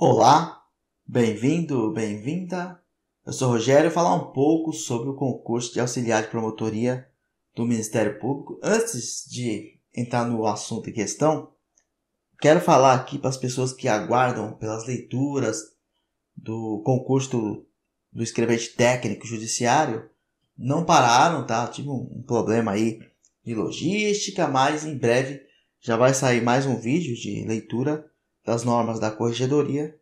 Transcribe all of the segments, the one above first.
Olá, bem-vindo, bem-vinda. Eu sou Rogério, falar um pouco sobre o concurso de auxiliar de promotoria do Ministério Público. Antes de entrar no assunto em questão, quero falar aqui para as pessoas que aguardam pelas leituras do concurso do, escrevente técnico judiciário, não pararam, tá? Tive um, um problema aí de logística, mas em breve já vai sair mais um vídeo de leitura das normas da corregedoria.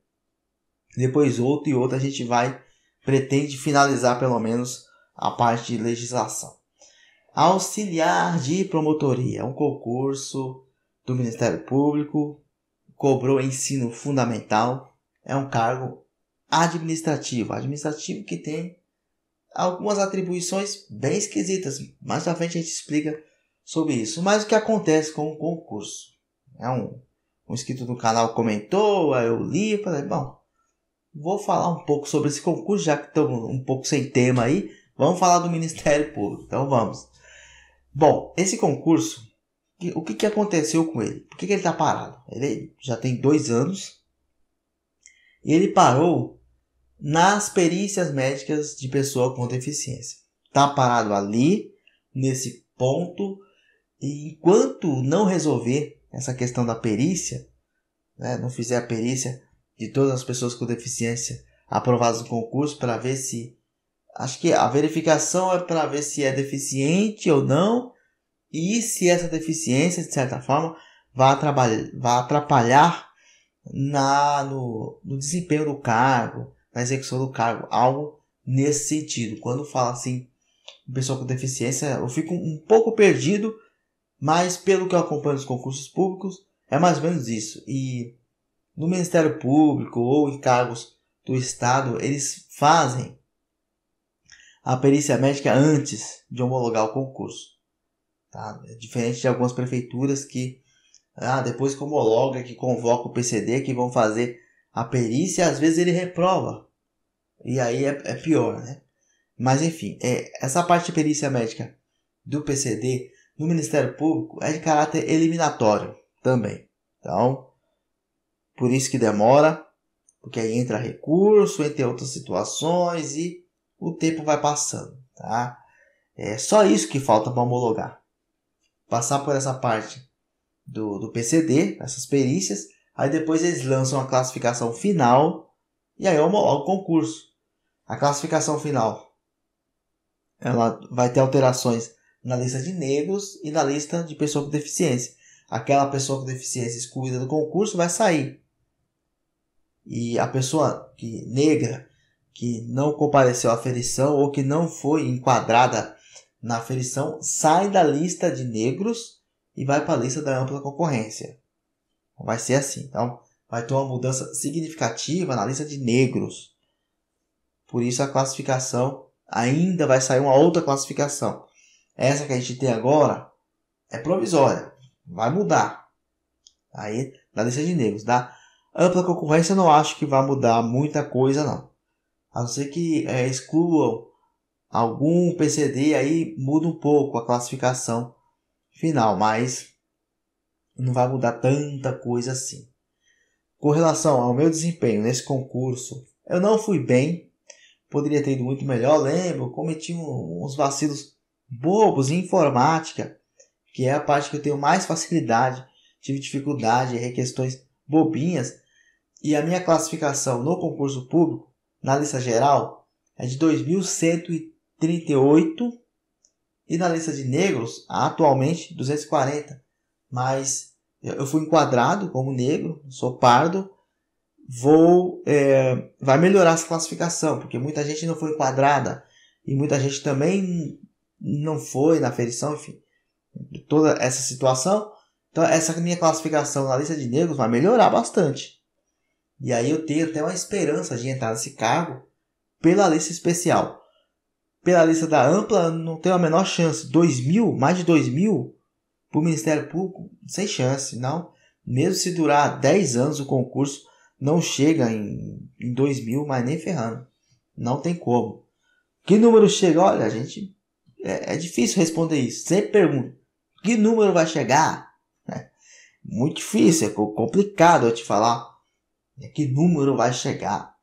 Depois outro e outro a gente vai pretende finalizar pelo menos a parte de legislação. Auxiliar de promotoria, um concurso do Ministério Público, cobrou ensino fundamental, é um cargo administrativo, administrativo que tem algumas atribuições bem esquisitas. Mais na frente a gente explica sobre isso. Mas o que acontece com o concurso? É um um inscrito do canal comentou, aí eu li e falei, bom, vou falar um pouco sobre esse concurso, já que estamos um pouco sem tema aí, vamos falar do Ministério Público, então vamos. Bom, esse concurso, o que, que aconteceu com ele? Por que, que ele está parado? Ele já tem dois anos e ele parou nas perícias médicas de pessoa com deficiência. Está parado ali, nesse ponto, e enquanto não resolver essa questão da perícia, né? não fizer a perícia de todas as pessoas com deficiência aprovadas no concurso para ver se. Acho que a verificação é para ver se é deficiente ou não e se essa deficiência, de certa forma, vai atrapalhar, vai atrapalhar na, no, no desempenho do cargo, na execução do cargo, algo nesse sentido. Quando fala assim, pessoa com deficiência, eu fico um pouco perdido mas pelo que eu acompanho nos concursos públicos, é mais ou menos isso. E no Ministério Público ou em cargos do Estado, eles fazem a perícia médica antes de homologar o concurso. Tá? É diferente de algumas prefeituras que, ah, depois que homologa, que convoca o PCD, que vão fazer a perícia, às vezes ele reprova. E aí é, é pior, né? Mas enfim, é, essa parte de perícia médica do PCD no Ministério Público é de caráter eliminatório também. Então, por isso que demora, porque aí entra recurso, entre outras situações e o tempo vai passando, tá? É só isso que falta para homologar. Passar por essa parte do, do PCD, essas perícias, aí depois eles lançam a classificação final e aí homologa o concurso. A classificação final ela vai ter alterações na lista de negros e na lista de pessoa com deficiência. Aquela pessoa com deficiência excluída do concurso vai sair. E a pessoa que negra que não compareceu à ferição ou que não foi enquadrada na ferição sai da lista de negros e vai para a lista da ampla concorrência. Vai ser assim, então vai ter uma mudança significativa na lista de negros. Por isso a classificação ainda vai sair uma outra classificação essa que a gente tem agora é provisória, vai mudar. Aí, na lista de negros, da ampla concorrência, eu não acho que vai mudar muita coisa, não. A não ser que é, excluam algum PCD, aí muda um pouco a classificação final, mas não vai mudar tanta coisa assim. Com relação ao meu desempenho nesse concurso, eu não fui bem, poderia ter ido muito melhor, lembro, cometi uns vacilos bobos, informática, que é a parte que eu tenho mais facilidade, tive dificuldade, errei questões bobinhas, e a minha classificação no concurso público, na lista geral, é de 2138 e na lista de negros, atualmente 240, mas eu fui enquadrado como negro, sou pardo, vou é, vai melhorar essa classificação, porque muita gente não foi enquadrada e muita gente também não foi na ferição, enfim, toda essa situação. Então, essa minha classificação na lista de negros vai melhorar bastante. E aí eu tenho até uma esperança de entrar nesse cargo pela lista especial. Pela lista da ampla, não tenho a menor chance. 2 mil, mais de 2 mil, para o Ministério Público, sem chance, não. Mesmo se durar 10 anos o concurso, não chega em, em 2 mil, mas nem ferrando. Não tem como. Que número chega? Olha, a gente é, é difícil responder isso. Sempre pergunto, que número vai chegar? É muito difícil, é complicado eu te falar. Né, que número vai chegar?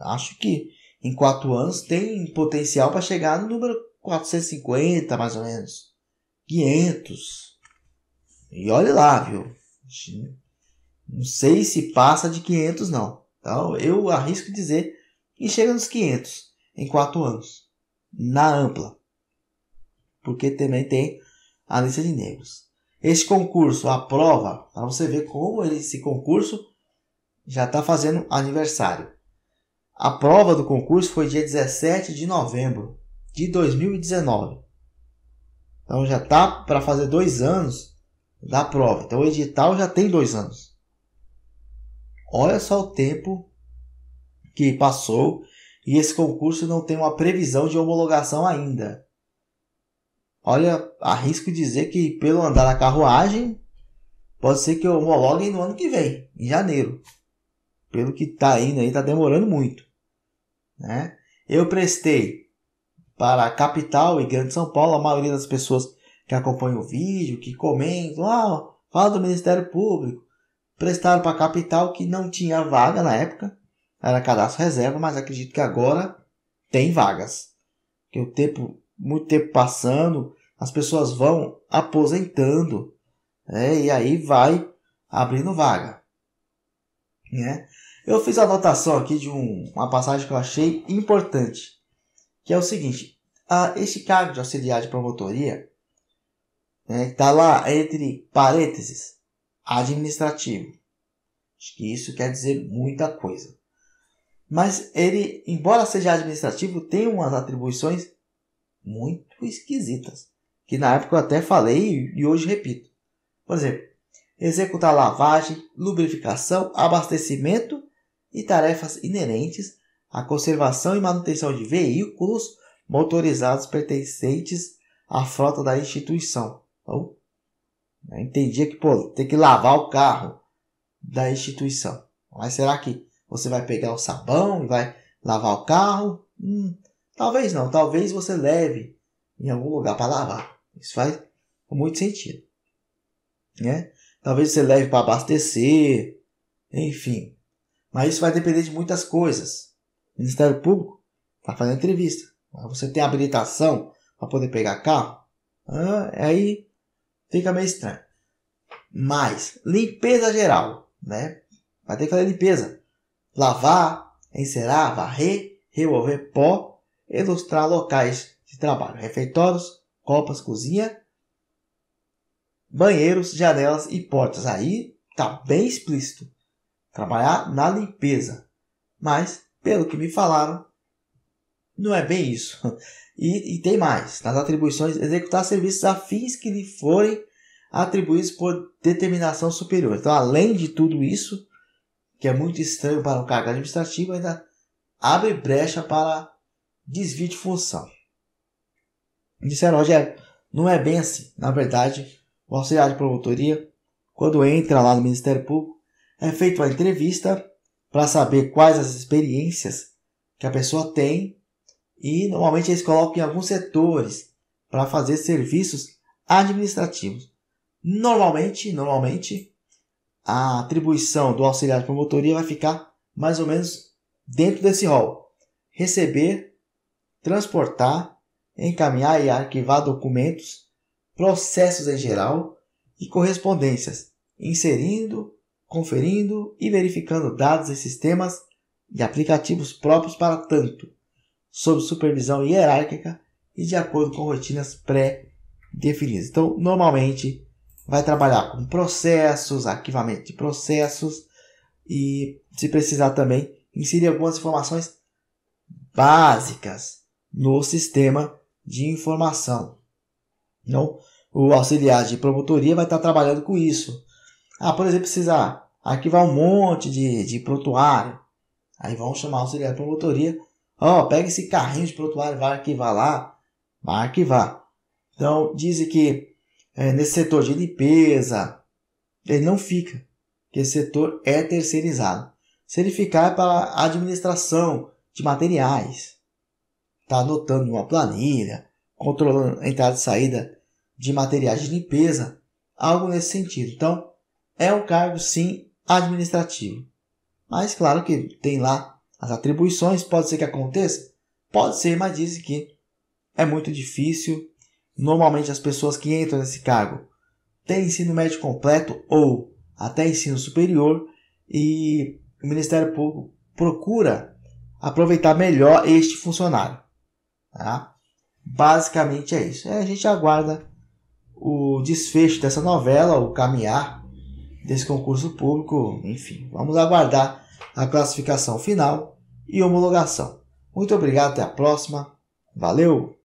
Acho que em quatro anos tem potencial para chegar no número 450, mais ou menos. 500. E olhe lá, viu? Não sei se passa de 500, não. Então, eu arrisco dizer que chega nos 500 em quatro anos. Na ampla porque também tem a lista de negros. Esse concurso, a prova, para você ver como esse concurso já está fazendo aniversário. A prova do concurso foi dia 17 de novembro de 2019. Então já está para fazer dois anos da prova. Então o edital já tem dois anos. Olha só o tempo que passou e esse concurso não tem uma previsão de homologação ainda. Olha, arrisco dizer que pelo andar da carruagem, pode ser que eu homologue no ano que vem, em janeiro. Pelo que está indo aí, está demorando muito. Né? Eu prestei para a capital e Grande São Paulo, a maioria das pessoas que acompanham o vídeo, que comentam, ah, fala do Ministério Público. Prestaram para a capital que não tinha vaga na época, era cadastro reserva, mas acredito que agora tem vagas. Que o tempo, muito tempo passando, as pessoas vão aposentando, né? e aí vai abrindo vaga. Né? Eu fiz a anotação aqui de um, uma passagem que eu achei importante, que é o seguinte: a, ah, este cargo de auxiliar de promotoria está né, tá lá entre parênteses administrativo. Acho que isso quer dizer muita coisa. Mas ele, embora seja administrativo, tem umas atribuições muito esquisitas que na época eu até falei e hoje repito. Por exemplo, executar lavagem, lubrificação, abastecimento e tarefas inerentes à conservação e manutenção de veículos motorizados pertencentes à frota da instituição. Então, né, eu que pô, tem que lavar o carro da instituição. Mas será que você vai pegar o sabão e vai lavar o carro? Hum, talvez não. Talvez você leve em algum lugar para lavar. Isso faz muito sentido. Né? Talvez você leve para abastecer, enfim. Mas isso vai depender de muitas coisas. O Ministério Público está fazendo entrevista. Você tem habilitação para poder pegar carro? Ah, aí fica meio estranho. Mas, limpeza geral, né? Vai ter que fazer limpeza. Lavar, encerar, varrer, remover pó, ilustrar locais de trabalho, refeitórios, copas, cozinha, banheiros, janelas e portas. Aí tá bem explícito. Trabalhar na limpeza. Mas, pelo que me falaram, não é bem isso. E, e tem mais. Nas atribuições, executar serviços afins que lhe forem atribuídos por determinação superior. Então, além de tudo isso, que é muito estranho para um cargo administrativo, ainda abre brecha para desvio de função. Disseram, Rogério, não é bem assim. Na verdade, o auxiliar de promotoria, quando entra lá no Ministério Público, é feita uma entrevista para saber quais as experiências que a pessoa tem e normalmente eles colocam em alguns setores para fazer serviços administrativos. Normalmente, normalmente a atribuição do auxiliar de promotoria vai ficar mais ou menos dentro desse rol: receber, transportar encaminhar e arquivar documentos, processos em geral e correspondências, inserindo, conferindo e verificando dados e sistemas e aplicativos próprios para tanto, sob supervisão hierárquica e de acordo com rotinas pré-definidas. Então, normalmente, vai trabalhar com processos, arquivamento de processos e, se precisar também, inserir algumas informações básicas no sistema de informação. Então, o auxiliar de promotoria vai estar trabalhando com isso. Ah, por exemplo, precisa arquivar um monte de, de prontuário. Aí vão chamar o auxiliar de promotoria. Ó, oh, pega esse carrinho de prontuário, vai arquivar lá. Vai arquivar. Então, dizem que é, nesse setor de limpeza, ele não fica. Porque esse setor é terceirizado. Se ele ficar é para a administração de materiais está anotando uma planilha, controlando a entrada e saída de materiais de limpeza, algo nesse sentido. Então, é um cargo sim administrativo. Mas claro que tem lá as atribuições, pode ser que aconteça, pode ser, mas dizem que é muito difícil. Normalmente as pessoas que entram nesse cargo têm ensino médio completo ou até ensino superior e o Ministério Público procura aproveitar melhor este funcionário. Tá? Basicamente é isso. É, a gente aguarda o desfecho dessa novela, o caminhar desse concurso público, enfim. Vamos aguardar a classificação final e homologação. Muito obrigado, até a próxima. Valeu!